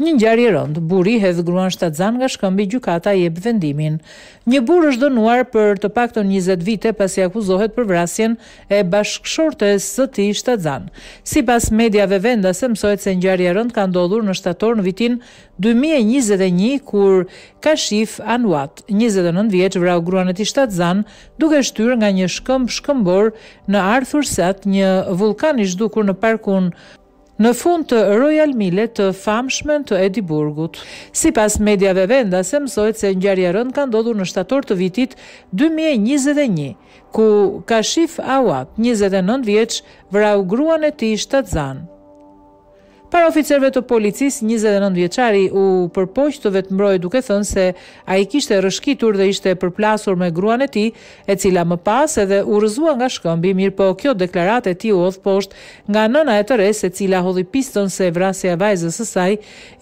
Një ngjarje rënd, buri hedh gruan shtatzan nga shkëmbi gjykata jep vendimin. Një burr është dënuar për të paktën 20 vite pasi akuzohet për vrasjen e bashkëshortes së tij shtatzan. Sipas mediave vendase mësohet se ngjarja rënd ka ndodhur në shtator në vitin 2021 kur Kashif Anuat, 29 vjeç, vrau gruan e tij shtatzan duke shtyrë nga një shkëmb shkëmbor në Arthur Sat, një vulkan i zhdukur në parkun në fund të Royal Mile të famshmen të Ediburgut. Si pas medjave venda, se mësojt se një rënd ka ndodhur në shtator të vitit 2021, ku ka shif awat 29 vjeq vrau gruan e ti shtatë zanë. Para oficerve të policisë, 29 vjeçari u përpoq të vetmbroj duke thënë se ai kishte rëshkitur dhe ishte përplasur me gruan e tij, e cila më pas edhe u rrëzua nga shkëmbi, mirë po kjo deklaratë e tij u hodh poshtë nga nëna e të re, e cila hodhi piston se vrasja e vajzës së saj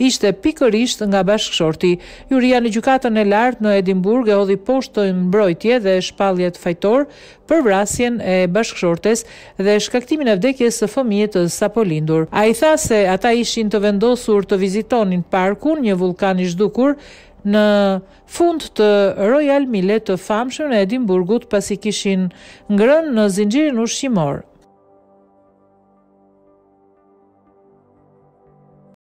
ishte pikërisht nga bashkëshorti. Juria në gjykatën e lartë në Edinburgh e hodhi poshtë të mbrojtje dhe shpaljet fajtor për vrasjen e bashkëshortes dhe shkaktimin e vdekjes së fëmijës së sapo lindur. Ai tha se Ata ishin të vendosur të vizitonin parkun, një vulkan i zhdukur, në fund të Royal Millet të famshëm në Edimburgut pasi kishin ngrënë në zinxhirin ushqimor.